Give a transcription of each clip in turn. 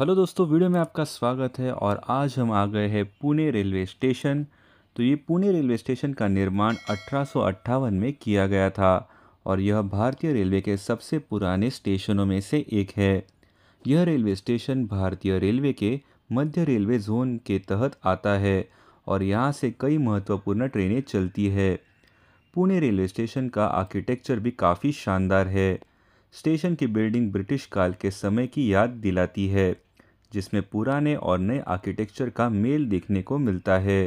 hello दोस्तों video में आपका स्वागत है और आज हम आ गए हैं पुणे रेलवे स्टेशन तो ये पुणे रेलवे स्टेशन का निर्माण अठारह में किया गया था और यह भारतीय रेलवे के सबसे पुराने स्टेशनों में से एक है यह रेलवे स्टेशन भारतीय रेलवे के मध्य रेलवे जोन के तहत आता है और यहाँ से कई महत्वपूर्ण ट्रेनें चलती है पुणे रेलवे स्टेशन का आर्किटेक्चर भी काफ़ी शानदार है स्टेशन की बिल्डिंग ब्रिटिश काल के समय की याद दिलाती है जिसमें पुराने और नए आर्किटेक्चर का मेल देखने को मिलता है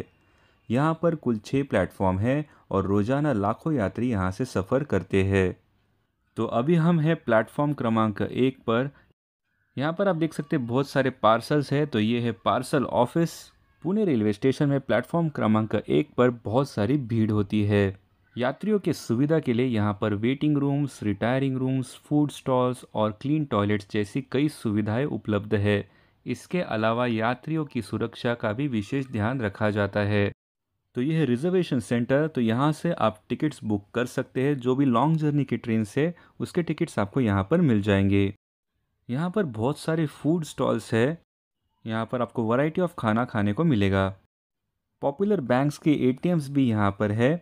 यहाँ पर कुल छः प्लेटफॉर्म हैं और रोज़ाना लाखों यात्री यहाँ से सफ़र करते हैं तो अभी हम हैं प्लेटफॉर्म क्रमांक एक पर यहाँ पर आप देख सकते हैं बहुत सारे पार्सल्स है तो ये है parcel office Pune railway station में प्लेटफॉर्म क्रमांक एक पर बहुत सारी भीड़ होती है यात्रियों के सुविधा के लिए यहाँ पर waiting rooms retiring rooms food stalls और क्लीन टॉयलेट्स जैसी कई सुविधाएं उपलब्ध है इसके अलावा यात्रियों की सुरक्षा का भी विशेष ध्यान रखा जाता है तो यह रिजर्वेशन सेंटर तो यहाँ से आप टिकट्स बुक कर सकते हैं जो भी लॉन्ग जर्नी की ट्रेन से उसके टिकट्स आपको यहाँ पर मिल जाएंगे यहाँ पर बहुत सारे फूड स्टॉल्स है यहाँ पर आपको वैरायटी ऑफ खाना खाने को मिलेगा पॉपुलर बैंक्स के एटीएम्स भी यहाँ पर है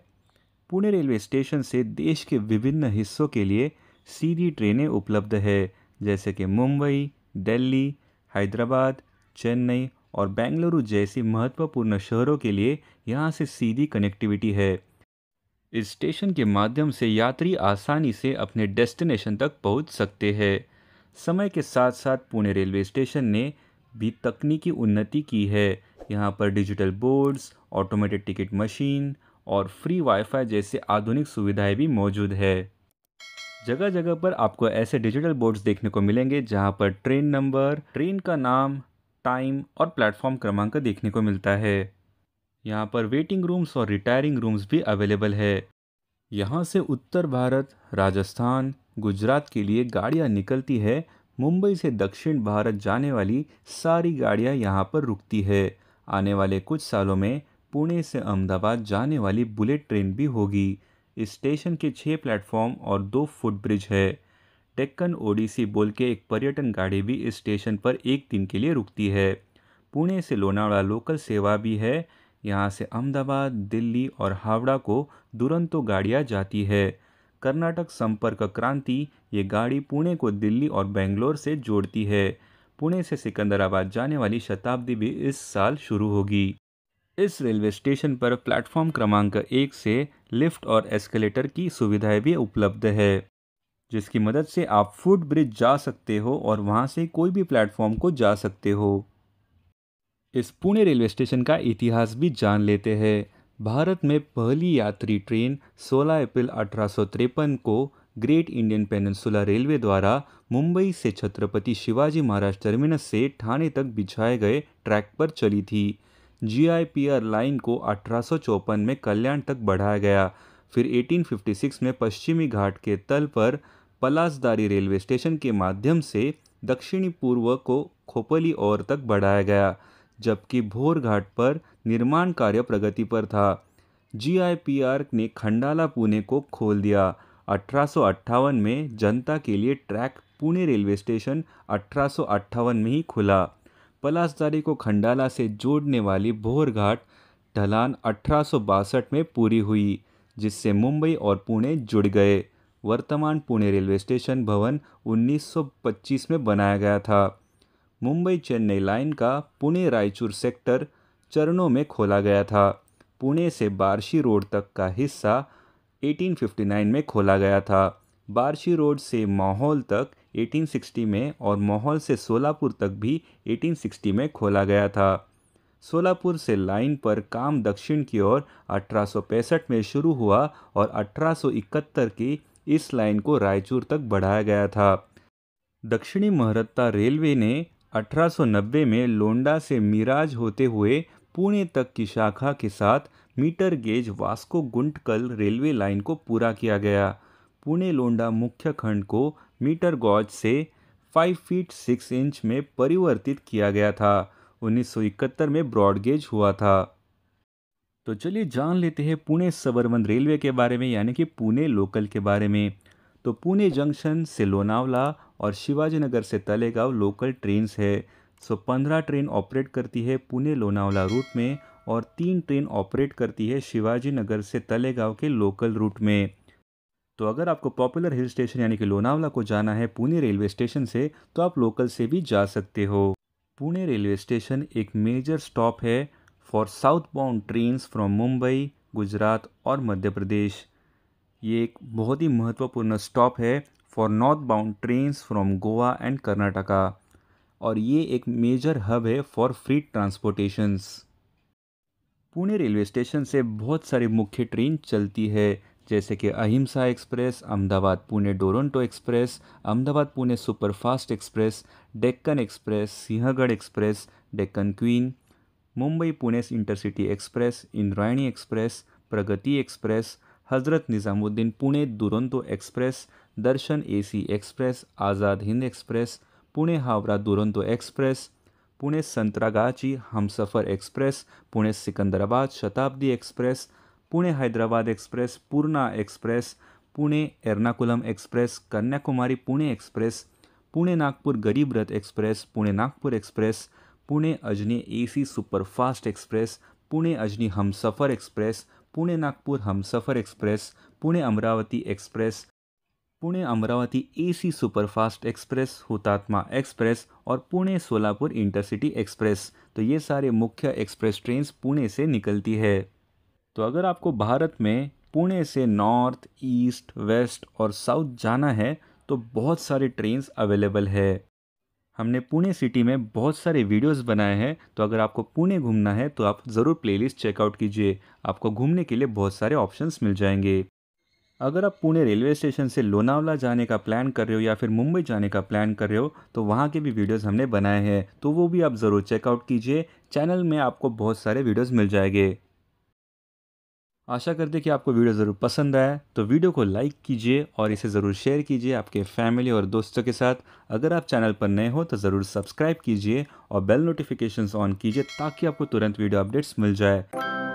पुणे रेलवे स्टेशन से देश के विभिन्न हिस्सों के लिए सीधी ट्रेनें उपलब्ध है जैसे कि मुंबई दिल्ली हैदराबाद चेन्नई और बेंगलुरु जैसी महत्वपूर्ण शहरों के लिए यहाँ से सीधी कनेक्टिविटी है इस स्टेशन के माध्यम से यात्री आसानी से अपने डेस्टिनेशन तक पहुँच सकते हैं समय के साथ साथ पुणे रेलवे स्टेशन ने भी तकनीकी उन्नति की है यहाँ पर digital boards automated ticket machine और फ्री वाईफाई जैसे आधुनिक सुविधाएं भी मौजूद है जगह जगह पर आपको ऐसे डिजिटल बोर्ड्स देखने को मिलेंगे जहाँ पर ट्रेन नंबर ट्रेन का नाम टाइम और प्लेटफॉर्म क्रमांक देखने को मिलता है यहाँ पर वेटिंग रूम्स और रिटायरिंग रूम्स भी अवेलेबल है यहाँ से उत्तर भारत राजस्थान गुजरात के लिए गाड़ियाँ निकलती है मुंबई से दक्षिण भारत जाने वाली सारी गाड़ियाँ यहाँ पर रुकती है आने वाले कुछ सालों में पुणे से अहमदाबाद जाने वाली बुलेट ट्रेन भी होगी स्टेशन के छः प्लेटफॉर्म और दो फुटब्रिज है टेक्कन ओडिसी बोल के एक पर्यटन गाड़ी भी इस स्टेशन पर एक दिन के लिए रुकती है पुणे से लोनावड़ा लोकल सेवा भी है यहाँ से अहमदाबाद दिल्ली और हावड़ा को दुरंतो गाड़ियाँ जाती है कर्नाटक संपर्क क्रांति ये गाड़ी पुणे को दिल्ली और बेंगलोर से जोड़ती है पुणे से सिकंदराबाद जाने वाली शताब्दी भी इस साल शुरू होगी इस रेलवे स्टेशन पर प्लेटफॉर्म क्रमांक एक से लिफ्ट और एस्केलेटर की सुविधाएं भी उपलब्ध है जिसकी मदद से आप फुट ब्रिज जा सकते हो और वहाँ से कोई भी प्लेटफॉर्म को जा सकते हो इस पुणे रेलवे स्टेशन का इतिहास भी जान लेते हैं भारत में पहली यात्री ट्रेन 16 अप्रैल अठारह को ग्रेट इंडियन पेनसुला रेलवे द्वारा मुंबई से छत्रपति शिवाजी महाराज टर्मिनस से ठाणे तक बिछाए गए ट्रैक पर चली थी जीआई लाइन को अठारह में कल्याण तक बढ़ाया गया फिर 1856 में पश्चिमी घाट के तल पर पलासदारी रेलवे स्टेशन के माध्यम से दक्षिणी पूर्व को खोपली और तक बढ़ाया गया जबकि भोर घाट पर निर्माण कार्य प्रगति पर था जीआईपीआर ने खंडाला पुणे को खोल दिया अठारह में जनता के लिए ट्रैक पुणे रेलवे स्टेशन अठारह में ही खुला पलासदारी को खंडाला से जोड़ने वाली भोरघाट ढलान अठारह में पूरी हुई जिससे मुंबई और पुणे जुड़ गए वर्तमान पुणे रेलवे स्टेशन भवन 1925 में बनाया गया था मुंबई चेन्नई लाइन का पुणे रायचूर सेक्टर चरणों में खोला गया था पुणे से बारशी रोड तक का हिस्सा 1859 में खोला गया था बारशी रोड से माहौल तक 1860 में और माहौल से सोलापुर तक भी 1860 में खोला गया था सोलापुर से लाइन पर काम दक्षिण की ओर अठारह में शुरू हुआ और 1871 की इस लाइन को रायचूर तक बढ़ाया गया था दक्षिणी महरत्ता रेलवे ने 1890 में लोंडा से मिराज होते हुए पुणे तक की शाखा के साथ metre gauge Vasco Guntakal railway line को पूरा किया गया पुणे लोंडा मुख्य खंड को मीटर गॉज से 5 फीट 6 इंच में परिवर्तित किया गया था 1971 में ब्रॉडगेज हुआ था तो चलिए जान लेते हैं पुणे सबरवन रेलवे के बारे में यानी कि पुणे लोकल के बारे में तो पुणे जंक्शन से लोनावला और शिवाजीनगर से तलेगांव लोकल ट्रेन्स है सो पंद्रह ट्रेन ऑपरेट करती है पुणे लोनावला रूट में और तीन ट्रेन ऑपरेट करती है शिवाजी नगर से तलेगांव के लोकल रूट में तो अगर आपको पॉपुलर हिल स्टेशन यानी कि लोनावला को जाना है पुणे रेलवे स्टेशन से तो आप लोकल से भी जा सकते हो पुणे रेलवे स्टेशन एक मेजर स्टॉप है for south bound trains from Mumbai Gujarat और मध्य प्रदेश ये एक बहुत ही महत्वपूर्ण स्टॉप है for north bound trains from Goa and Karnataka और ये एक मेजर हब है for free transportations Pune railway station से बहुत सारी मुख्य ट्रेन चलती है जैसे कि Ahinsa express Ahmedabad Pune Duronto express Ahmedabad Pune superfast express Deccan express Sinhagad express Deccan queen Mumbai Pune intercity express Indrayani express Pragati express Hazrat Nizamuddin Pune Duronto express Darshan AC express Azad Hind express Pune Howrah Duronto express Pune Santragachi Humsafar express Pune Secunderabad Shatabdi express Pune Hyderabad express Purna express Pune Ernakulam express Kanyakumari Pune express Pune Nagpur Garib Rath express Pune Nagpur express Pune Ajni AC superfast express Pune Ajni Humsafar express Pune Nagpur Humsafar express Pune Amravati express Pune Amravati AC superfast express Hutatma express और Pune Solapur intercity express तो ये सारे मुख्य express trains Pune से निकलती है तो अगर आपको भारत में पुणे से नॉर्थ ईस्ट वेस्ट और साउथ जाना है तो बहुत सारे ट्रेन्स अवेलेबल है हमने पुणे सिटी में बहुत सारे वीडियोस बनाए हैं तो अगर आपको पुणे घूमना है तो आप ज़रूर प्लेलिस्ट चेकआउट कीजिए आपको घूमने के लिए बहुत सारे ऑप्शंस मिल जाएंगे अगर आप पुणे रेलवे स्टेशन से लोनावला जाने का प्लान कर रहे हो या फिर मुंबई जाने का प्लान कर रहे हो तो वहाँ के भी वीडियोज़ हमने बनाए हैं तो वो भी आप ज़रूर चेकआउट कीजिए चैनल में आपको बहुत सारे वीडियोज़ मिल जाएंगे आशा करते हैं कि आपको वीडियो ज़रूर पसंद आया तो वीडियो को लाइक कीजिए और इसे ज़रूर शेयर कीजिए आपके फैमिली और दोस्तों के साथ अगर आप चैनल पर नए हो तो ज़रूर सब्सक्राइब कीजिए और बेल नोटिफिकेशंस ऑन कीजिए ताकि आपको तुरंत वीडियो अपडेट्स मिल जाए